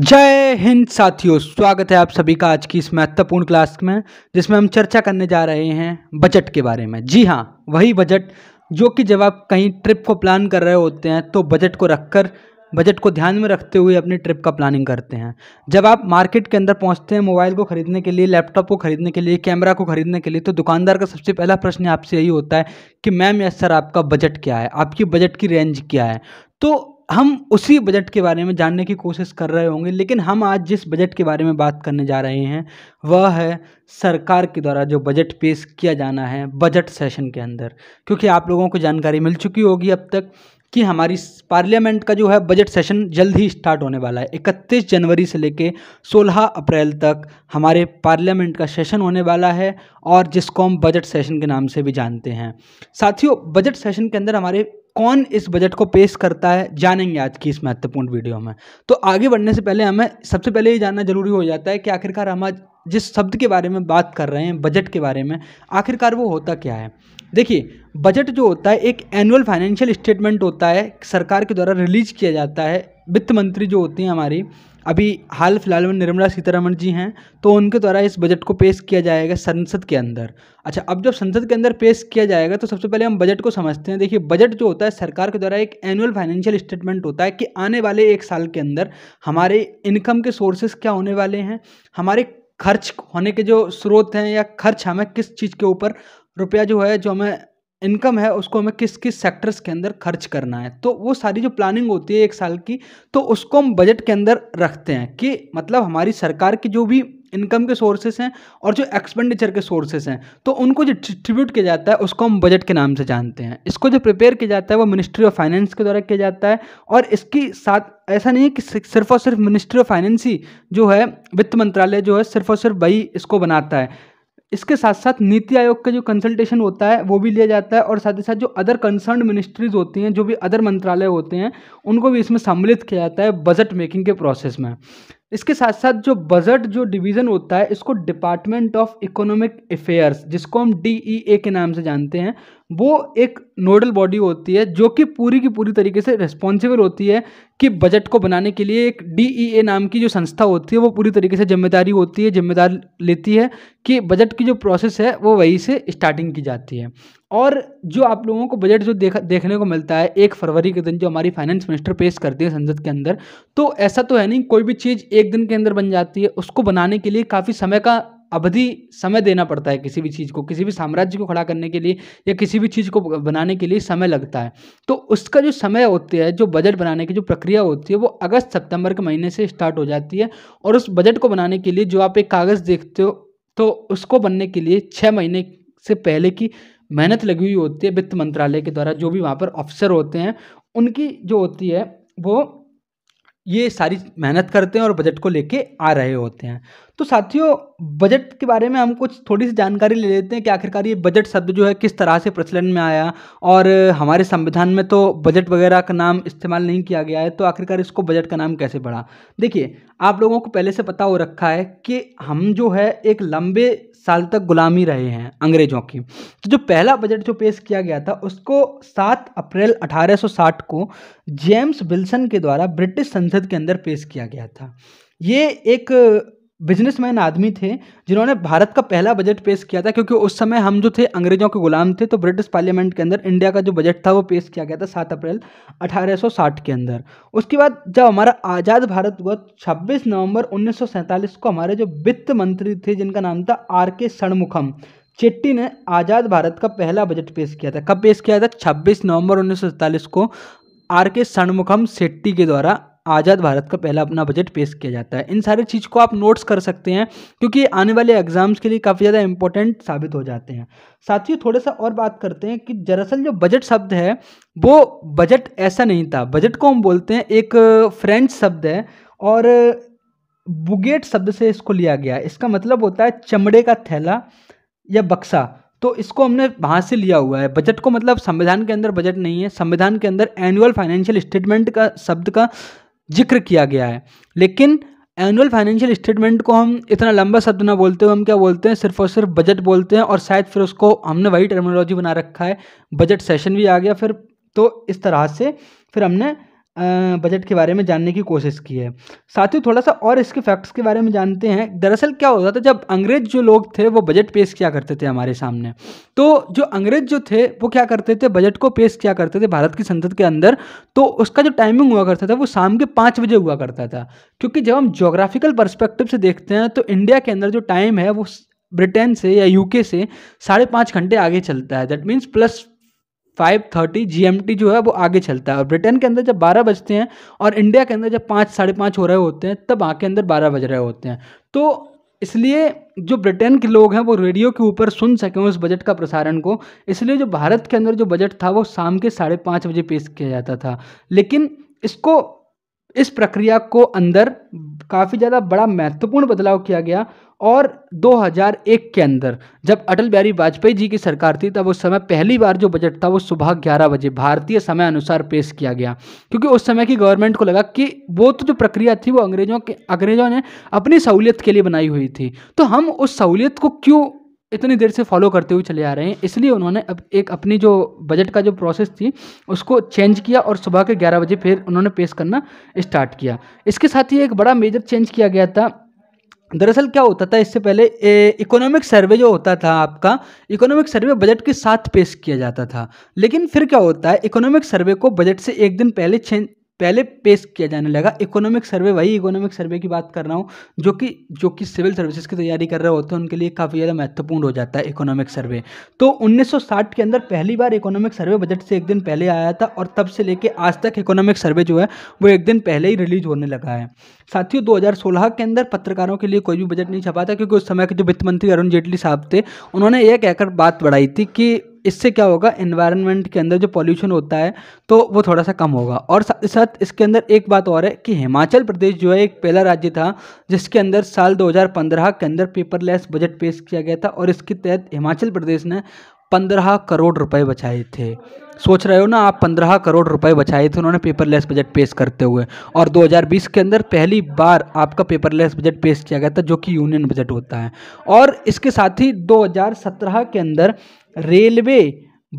जय हिंद साथियों स्वागत है आप सभी का आज की इस महत्वपूर्ण क्लास में जिसमें हम चर्चा करने जा रहे हैं बजट के बारे में जी हाँ वही बजट जो कि जब आप कहीं ट्रिप को प्लान कर रहे होते हैं तो बजट को रखकर बजट को ध्यान में रखते हुए अपनी ट्रिप का प्लानिंग करते हैं जब आप मार्केट के अंदर पहुंचते हैं मोबाइल को खरीदने के लिए लैपटॉप को खरीदने के लिए कैमरा को खरीदने के लिए तो दुकानदार का सबसे पहला प्रश्न आपसे यही होता है कि मैम या सर आपका बजट क्या है आपकी बजट की रेंज क्या है तो हम उसी बजट के बारे में जानने की कोशिश कर रहे होंगे लेकिन हम आज जिस बजट के बारे में बात करने जा रहे हैं वह है सरकार के द्वारा जो बजट पेश किया जाना है बजट सेशन के अंदर क्योंकि आप लोगों को जानकारी मिल चुकी होगी अब तक कि हमारी पार्लियामेंट का जो है बजट सेशन जल्द ही स्टार्ट होने वाला है 31 जनवरी से लेके 16 अप्रैल तक हमारे पार्लियामेंट का सेशन होने वाला है और जिसको हम बजट सेशन के नाम से भी जानते हैं साथियों बजट सेशन के अंदर हमारे कौन इस बजट को पेश करता है जानेंगे आज की इस महत्वपूर्ण वीडियो में तो आगे बढ़ने से पहले हमें सबसे पहले ये जानना जरूरी हो जाता है कि आखिरकार हम आज जिस शब्द के बारे में बात कर रहे हैं बजट के बारे में आखिरकार वो होता क्या है देखिए बजट जो होता है एक एनुअल फाइनेंशियल स्टेटमेंट होता है सरकार के द्वारा रिलीज किया जाता है वित्त मंत्री जो होती हैं हमारी अभी हाल फिलहाल में निर्मला सीतारमण जी हैं तो उनके द्वारा इस बजट को पेश किया जाएगा संसद के अंदर अच्छा अब जब संसद के अंदर पेश किया जाएगा तो सबसे पहले हम बजट को समझते हैं देखिए बजट जो होता है सरकार के द्वारा एक एनुअल फाइनेंशियल स्टेटमेंट होता है कि आने वाले एक साल के अंदर हमारे इनकम के सोर्सेज क्या होने वाले हैं हमारे खर्च होने के जो स्रोत हैं या खर्च हमें किस चीज़ के ऊपर रुपया जो है जो हमें इनकम है उसको हमें किस किस सेक्टर्स के अंदर खर्च करना है तो वो सारी जो प्लानिंग होती है एक साल की तो उसको हम बजट के अंदर रखते हैं कि मतलब हमारी सरकार की जो भी इनकम के सोर्सेस हैं और जो एक्सपेंडिचर के सोर्सेस हैं तो उनको जो डिस्ट्रीब्यूट किया जाता है उसको हम बजट के नाम से जानते हैं इसको जो प्रिपेयर किया जाता है वो मिनिस्ट्री ऑफ फाइनेंस के द्वारा किया जाता है और इसकी साथ ऐसा नहीं है कि सिर्फ और सिर्फ मिनिस्ट्री ऑफ फाइनेंस ही जो है वित्त मंत्रालय जो है सिर्फ और सिर्फ वही इसको बनाता है इसके साथ साथ नीति आयोग का जो कंसल्टेशन होता है वो भी लिया जाता है और साथ ही साथ जो अदर कंसर्न मिनिस्ट्रीज होती हैं जो भी अदर मंत्रालय होते हैं उनको भी इसमें सम्मिलित किया जाता है बजट मेकिंग के प्रोसेस में इसके साथ साथ जो बजट जो डिवीज़न होता है इसको डिपार्टमेंट ऑफ इकोनॉमिक अफेयर्स जिसको हम डी e के नाम से जानते हैं वो एक नोडल बॉडी होती है जो कि पूरी की पूरी तरीके से रिस्पॉन्सिबल होती है कि बजट को बनाने के लिए एक डी e नाम की जो संस्था होती है वो पूरी तरीके से जिम्मेदारी होती है जिम्मेदार लेती है कि बजट की जो प्रोसेस है वो वहीं से स्टार्टिंग की जाती है और जो आप लोगों को बजट जो देख देखने को मिलता है एक फरवरी के दिन जो हमारी फाइनेंस मिनिस्टर पेश करती है संसद के अंदर तो ऐसा तो है नहीं कोई भी चीज़ एक दिन के अंदर बन जाती है उसको बनाने के लिए काफ़ी समय का अवधि समय देना पड़ता है किसी भी चीज़ को किसी भी साम्राज्य को खड़ा करने के लिए या किसी भी चीज़ को बनाने के लिए समय लगता है तो उसका जो समय होता है जो बजट बनाने की जो प्रक्रिया होती है वो अगस्त सितंबर के महीने से स्टार्ट हो जाती है और उस बजट को बनाने के लिए जो आप एक कागज़ देखते हो तो उसको बनने के लिए छः महीने से पहले की मेहनत लगी हुई होती है वित्त मंत्रालय के द्वारा जो भी वहाँ पर ऑफिसर होते हैं उनकी जो होती है वो ये सारी मेहनत करते हैं और बजट को लेके आ रहे होते हैं तो साथियों बजट के बारे में हम कुछ थोड़ी सी जानकारी ले लेते हैं कि आखिरकार ये बजट शब्द जो है किस तरह से प्रचलन में आया और हमारे संविधान में तो बजट वगैरह का नाम इस्तेमाल नहीं किया गया है तो आखिरकार इसको बजट का नाम कैसे बढ़ा देखिए आप लोगों को पहले से पता हो रखा है कि हम जो है एक लंबे साल तक गुलामी रहे हैं अंग्रेज़ों की तो जो पहला बजट जो पेश किया गया था उसको 7 अप्रैल 1860 को जेम्स विल्सन के द्वारा ब्रिटिश संसद के अंदर पेश किया गया था ये एक बिजनेसमैन आदमी थे जिन्होंने भारत का पहला बजट पेश किया था क्योंकि उस समय हम जो थे अंग्रेजों के गुलाम थे तो ब्रिटिश पार्लियामेंट के अंदर इंडिया का जो बजट था वो पेश किया गया था सात अप्रैल 1860 के अंदर उसके बाद जब हमारा आज़ाद भारत हुआ छब्बीस नवंबर 1947 को हमारे जो वित्त मंत्री थे जिनका नाम था आर के षणमुखम चेट्टी ने आज़ाद भारत का पहला बजट पेश किया था कब पेश किया था छब्बीस नवंबर उन्नीस को आर के षणमुखम सेट्टी के द्वारा आज़ाद भारत का पहला अपना बजट पेश किया जाता है इन सारी चीज़ को आप नोट्स कर सकते हैं क्योंकि आने वाले एग्जाम्स के लिए काफ़ी ज़्यादा इंपॉर्टेंट साबित हो जाते हैं साथ ही थोड़ा सा और बात करते हैं कि दरअसल जो बजट शब्द है वो बजट ऐसा नहीं था बजट को हम बोलते हैं एक फ्रेंच शब्द है और बुगेट शब्द से इसको लिया गया इसका मतलब होता है चमड़े का थैला या बक्सा तो इसको हमने वहाँ से लिया हुआ है बजट को मतलब संविधान के अंदर बजट नहीं है संविधान के अंदर एनुअल फाइनेंशियल स्टेटमेंट का शब्द का जिक्र किया गया है लेकिन एनुअल फाइनेंशियल स्टेटमेंट को हम इतना लंबा शब्द ना बोलते हुए हम क्या बोलते हैं सिर्फ और सिर्फ बजट बोलते हैं और शायद फिर उसको हमने वही टर्मिनोलॉजी बना रखा है बजट सेशन भी आ गया फिर तो इस तरह से फिर हमने बजट के बारे में जानने की कोशिश की है साथ ही थोड़ा सा और इसके फैक्ट्स के बारे में जानते हैं दरअसल क्या होता था जब अंग्रेज जो लोग थे वो बजट पेश किया करते थे हमारे सामने तो जो अंग्रेज जो थे वो क्या करते थे बजट को पेश किया करते थे भारत की संसद के अंदर तो उसका जो टाइमिंग हुआ करता था वो शाम के पाँच बजे हुआ करता था क्योंकि जब हम जोग्राफिकल परस्पेक्टिव से देखते हैं तो इंडिया के अंदर जो टाइम है वो ब्रिटेन से या यूके से साढ़े पाँच घंटे आगे चलता है that means plus five thirty जी जो है वो आगे चलता है और ब्रिटेन के अंदर जब बारह बजते हैं और इंडिया के अंदर जब पाँच साढ़े पाँच हो रहे होते हैं तब आके अंदर बारह बज रहे होते हैं तो इसलिए जो ब्रिटेन के लोग हैं वो रेडियो के ऊपर सुन सकें उस बजट का प्रसारण को इसलिए जो भारत के अंदर जो बजट था वो शाम के साढ़े पाँच बजे पेश किया जाता था लेकिन इसको इस प्रक्रिया को अंदर काफ़ी ज़्यादा बड़ा महत्वपूर्ण बदलाव किया गया और 2001 के अंदर जब अटल बिहारी वाजपेयी जी की सरकार थी तब उस समय पहली बार जो बजट था वो सुबह 11 बजे भारतीय समय अनुसार पेश किया गया क्योंकि उस समय की गवर्नमेंट को लगा कि वो तो जो प्रक्रिया थी वो अंग्रेजों के अंग्रेजों ने अपनी सहूलियत के लिए बनाई हुई थी तो हम उस सहूलियत को क्यों इतनी देर से फॉलो करते हुए चले आ रहे हैं इसलिए उन्होंने अब एक अपनी जो बजट का जो प्रोसेस थी उसको चेंज किया और सुबह के 11 बजे फिर उन्होंने पेश करना स्टार्ट किया इसके साथ ही एक बड़ा मेजर चेंज किया गया था दरअसल क्या होता था इससे पहले इकोनॉमिक सर्वे जो होता था आपका इकोनॉमिक सर्वे बजट के साथ पेश किया जाता था लेकिन फिर क्या होता है इकोनॉमिक सर्वे को बजट से एक दिन पहले पहले पेश किया जाने लगा इकोनॉमिक सर्वे वही इकोनॉमिक सर्वे की बात कर रहा हूँ जो कि जो कि सिविल सर्विसेज की तैयारी कर रहे होते हैं उनके लिए काफ़ी ज़्यादा महत्वपूर्ण हो जाता है इकोनॉमिक सर्वे तो 1960 के अंदर पहली बार इकोनॉमिक सर्वे बजट से एक दिन पहले आया था और तब से लेके आज तक इकोनॉमिक सर्वे जो है वो एक दिन पहले ही रिलीज होने लगा है साथियों 2016 के अंदर पत्रकारों के लिए कोई भी बजट नहीं छपा था क्योंकि उस समय के जो वित्त मंत्री अरुण जेटली साहब थे उन्होंने यह कहकर बात बढ़ाई थी कि इससे क्या होगा एनवायरनमेंट के अंदर जो पॉल्यूशन होता है तो वो थोड़ा सा कम होगा और साथ ही साथ इसके अंदर एक बात और है कि हिमाचल प्रदेश जो है एक पहला राज्य था जिसके अंदर साल 2015 के अंदर पेपरलेस बजट पेश किया गया था और इसके तहत हिमाचल प्रदेश ने पंद्रह करोड़ रुपए बचाए थे सोच रहे हो ना आप पंद्रह करोड़ रुपए बचाए थे उन्होंने पेपरलेस बजट पेश करते हुए और 2020 के अंदर पहली बार आपका पेपरलेस बजट पेश किया गया था जो कि यूनियन बजट होता है और इसके साथ ही 2017 के अंदर रेलवे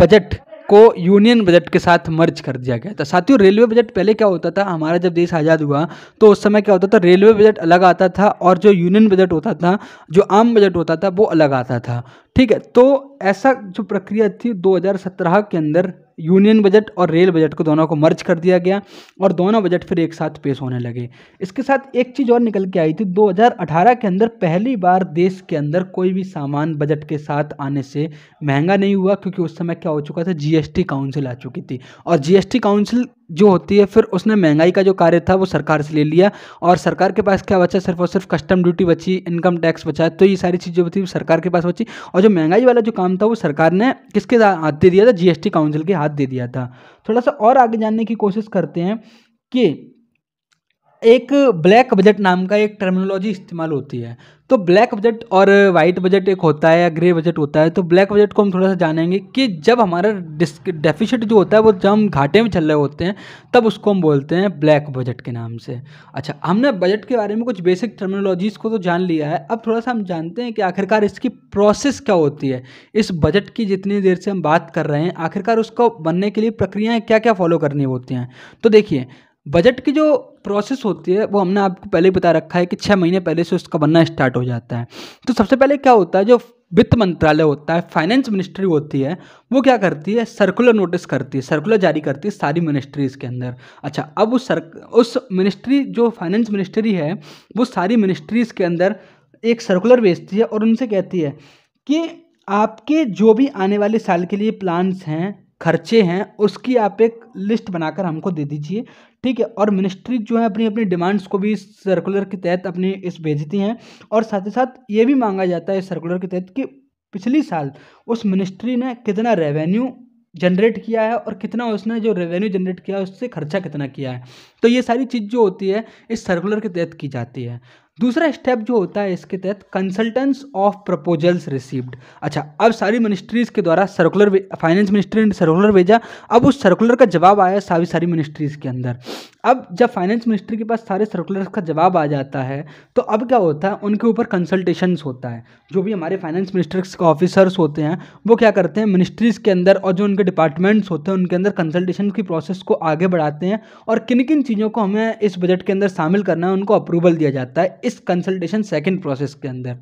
बजट को यूनियन बजट के साथ मर्ज कर दिया गया था साथियों रेलवे बजट पहले क्या होता था हमारा जब देश आज़ाद हुआ तो उस समय क्या होता था रेलवे बजट अलग आता था और जो यूनियन बजट होता था जो आम बजट होता था वो अलग आता था ठीक है तो ऐसा जो प्रक्रिया थी 2017 के अंदर यूनियन बजट और रेल बजट को दोनों को मर्ज कर दिया गया और दोनों बजट फिर एक साथ पेश होने लगे इसके साथ एक चीज़ और निकल के आई थी 2018 के अंदर पहली बार देश के अंदर कोई भी सामान बजट के साथ आने से महंगा नहीं हुआ क्योंकि उस समय क्या हो चुका था जीएसटी काउंसिल आ चुकी थी और जीएसटी काउंसिल जो होती है फिर उसने महंगाई का जो कार्य था वो सरकार से ले लिया और सरकार के पास क्या बचा सिर्फ और सिर्फ कस्टम ड्यूटी बची इनकम टैक्स बचा तो ये सारी चीज़ जो बची सरकार के पास बची और जो महंगाई वाला जो काम था वो सरकार ने किसके हाथ दे दिया था जीएसटी काउंसिल के हाथ दे दिया था थोड़ा सा और आगे जानने की कोशिश करते हैं कि एक ब्लैक बजट नाम का एक टर्मिनोलॉजी इस्तेमाल होती है तो ब्लैक बजट और वाइट बजट एक होता है या ग्रे बजट होता है तो ब्लैक बजट को हम थोड़ा सा जानेंगे कि जब हमारा डेफिसिट जो होता है वो जब हम घाटे में चल रहे होते हैं तब उसको हम बोलते हैं ब्लैक बजट के नाम से अच्छा हमने बजट के बारे में कुछ बेसिक टर्मिनोलॉजीज़ को तो जान लिया है अब थोड़ा सा हम जानते हैं कि आखिरकार इसकी प्रोसेस क्या होती है इस बजट की जितनी देर से हम बात कर रहे हैं आखिरकार उसको बनने के लिए प्रक्रियाएँ क्या क्या फॉलो करनी होती हैं तो देखिए बजट की जो प्रोसेस होती है वो हमने आपको पहले ही बता रखा है कि छः महीने पहले से उसका बनना स्टार्ट हो जाता है तो सबसे पहले क्या होता है जो वित्त मंत्रालय होता है फाइनेंस मिनिस्ट्री होती है वो क्या करती है सर्कुलर नोटिस करती है सर्कुलर जारी करती है सारी मिनिस्ट्रीज़ के अंदर अच्छा अब उस सर उस मिनिस्ट्री जो फाइनेंस मिनिस्ट्री है वो सारी मिनिस्ट्रीज़ के अंदर एक सर्कुलर भेजती है और उनसे कहती है कि आपके जो भी आने वाले साल के लिए प्लान्स हैं खर्चे हैं उसकी आप एक लिस्ट बनाकर हमको दे दीजिए ठीक है और मिनिस्ट्री जो है अपनी अपनी डिमांड्स को भी सर्कुलर के तहत अपनी इस भेजती हैं और साथ ही साथ ये भी मांगा जाता है सर्कुलर के तहत कि पिछली साल उस मिनिस्ट्री ने कितना रेवेन्यू जनरेट किया है और कितना उसने जो रेवेन्यू जनरेट किया है उससे खर्चा कितना किया है तो ये सारी चीज़ जो होती है इस सर्कुलर के तहत की जाती है दूसरा स्टेप जो होता है इसके तहत कंसल्टेंट्स ऑफ प्रपोजल्स रिसीव्ड अच्छा अब सारी मिनिस्ट्रीज़ के द्वारा सर्कुलर फाइनेंस मिनिस्ट्री ने सर्कुलर भेजा अब उस सर्कुलर का जवाब आया सारी सारी मिनिस्ट्रीज़ के अंदर अब जब फाइनेंस मिनिस्ट्री के पास सारे सर्कुलर का जवाब आ जाता है तो अब क्या होता है उनके ऊपर कंसल्टेशन होता है जो भी हमारे फाइनेंस मिनिस्टर्स के ऑफिसर्स होते हैं वो क्या करते हैं मिनिस्ट्रीज़ के अंदर और जो उनके डिपार्टमेंट्स होते हैं उनके अंदर कंसल्टेशन की प्रोसेस को आगे बढ़ाते हैं और किन किन चीज़ों को हमें इस बजट के अंदर शामिल करना है उनको अप्रूवल दिया जाता है इस कंसल्टेशन सेकेंड प्रोसेस के अंदर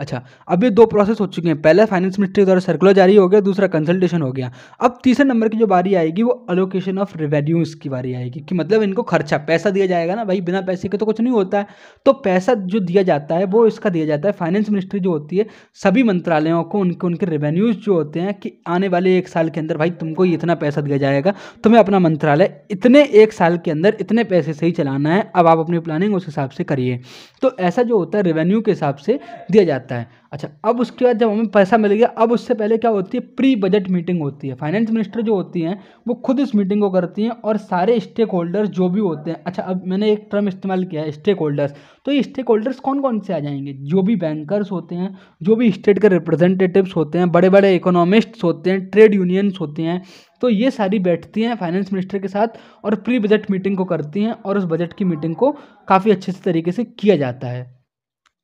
अच्छा अब ये दो प्रोसेस हो चुके हैं पहला फाइनेंस मिनिस्ट्री के द्वारा सर्कुलर जारी हो गया दूसरा कंसल्टेशन हो गया अब तीसरे नंबर की जो बारी आएगी वो अलोकेशन ऑफ रेवेन्यूज़ की बारी आएगी कि मतलब इनको खर्चा पैसा दिया जाएगा ना भाई बिना पैसे के तो कुछ नहीं होता है तो पैसा जो दिया जाता है वो इसका दिया जाता है फाइनेंस मिनिस्ट्री जो होती है सभी मंत्रालयों को उनके उनके रेवेन्यूज़ जो होते हैं कि आने वाले एक साल के अंदर भाई तुमको इतना पैसा दिया जाएगा तुम्हें अपना मंत्रालय इतने एक साल के अंदर इतने पैसे से ही चलाना है अब आप अपनी प्लानिंग उस हिसाब से करिए तो ऐसा जो होता है रेवेन्यू के हिसाब से दिया जाता है जाता है अच्छा अब उसके बाद जब हमें पैसा मिल गया अब उससे पहले क्या होती है प्री बजट मीटिंग होती है फाइनेंस मिनिस्टर जो होती हैं वो खुद इस मीटिंग को करती हैं और सारे स्टेक होल्डर्स जो भी होते हैं अच्छा अब मैंने एक टर्म इस्तेमाल किया है स्टेक होल्डर्स तो ये स्टेक होल्डर्स कौन कौन से आ जाएंगे जो भी बैंकर्स होते हैं जो भी स्टेट के रिप्रेजेंटेटिव्स होते हैं बड़े बड़े इकोनॉमिस्ट्स होते हैं ट्रेड यूनियंस होते हैं तो ये सारी बैठती हैं फाइनेंस मिनिस्टर के साथ और प्री बजट मीटिंग को करती हैं और उस बजट की मीटिंग को काफ़ी अच्छे से तरीके से किया जाता है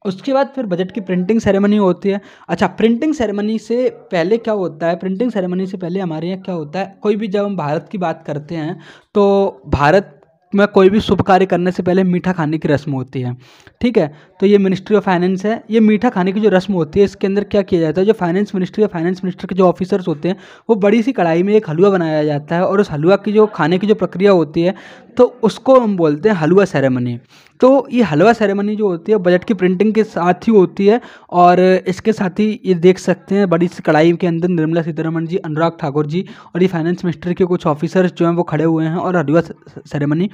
उसके बाद फिर बजट की प्रिंटिंग सेरेमनी होती है अच्छा प्रिंटिंग सेरेमनी से पहले क्या होता है प्रिंटिंग सेरेमनी से पहले हमारे यहाँ क्या होता है कोई भी जब हम भारत की बात करते हैं तो भारत में कोई भी शुभ कार्य करने से पहले मीठा खाने की रस्म होती है ठीक है तो ये मिनिस्ट्री ऑफ फाइनेंस है ये मीठा खाने की जो रस्म होती है इसके अंदर क्या किया जाता है जो फाइनेंस मिनिस्ट्री या फाइनेंस मिनिस्टर के जो ऑफिसर्स होते हैं वो बड़ी सी कढ़ाई में एक हलवा बनाया जाता है और उस हलवा की जो खाने की जो प्रक्रिया होती है तो उसको हम बोलते हैं हलवा सेरेमनी तो ये हलवा सेरेमनी जो होती है बजट की प्रिंटिंग के साथ ही होती है और इसके साथ ही ये देख सकते हैं बड़ी सी कड़ाई के अंदर निर्मला सीतारमण जी अनुराग ठाकुर जी और ये फाइनेंस मिनिस्टर के कुछ ऑफिसर्स जो हैं वो खड़े हुए हैं और हलवा सेरेमनी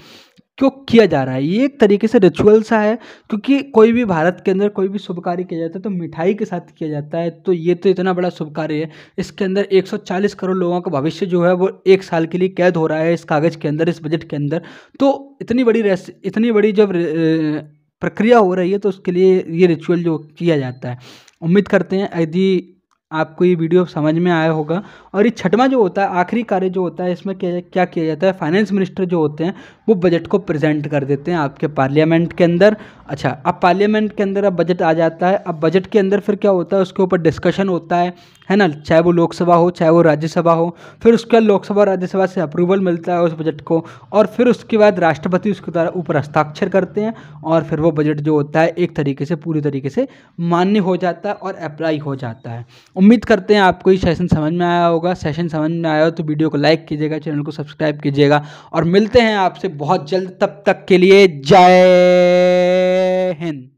क्यों किया जा रहा है ये एक तरीके से रिचुअल सा है क्योंकि कोई भी भारत के अंदर कोई भी शुभ कार्य किया जाता है तो मिठाई के साथ किया जाता है तो ये तो इतना बड़ा शुभ कार्य है इसके अंदर 140 करोड़ लोगों का भविष्य जो है वो एक साल के लिए कैद हो रहा है इस कागज़ के अंदर इस बजट के अंदर तो इतनी बड़ी रेस इतनी बड़ी जब प्रक्रिया हो रही है तो उसके लिए ये रिचुअल जो किया जाता है उम्मीद करते हैं यदि आपको ये वीडियो समझ में आया होगा और ये छठवां जो होता है आखिरी कार्य जो होता है इसमें क्या क्या किया जाता है फाइनेंस मिनिस्टर जो होते हैं वो बजट को प्रेजेंट कर देते हैं आपके पार्लियामेंट के अंदर अच्छा अब पार्लियामेंट के अंदर अब बजट आ जाता है अब बजट के अंदर फिर क्या होता है उसके ऊपर डिस्कशन होता है है ना चाहे वो लोकसभा हो चाहे वो राज्यसभा हो फिर उसके बाद लोकसभा राज्यसभा से अप्रूवल मिलता है उस बजट को और फिर उसके बाद राष्ट्रपति उसके द्वारा ऊपर हस्ताक्षर करते हैं और फिर वो बजट जो होता है एक तरीके से पूरी तरीके से मान्य हो जाता है और अप्लाई हो जाता है उम्मीद करते हैं आपको ये सेशन समझ में आया होगा सेशन समझ में आया हो तो वीडियो को लाइक कीजिएगा चैनल को सब्सक्राइब कीजिएगा और मिलते हैं आपसे बहुत जल्द तब तक के लिए जय हिंद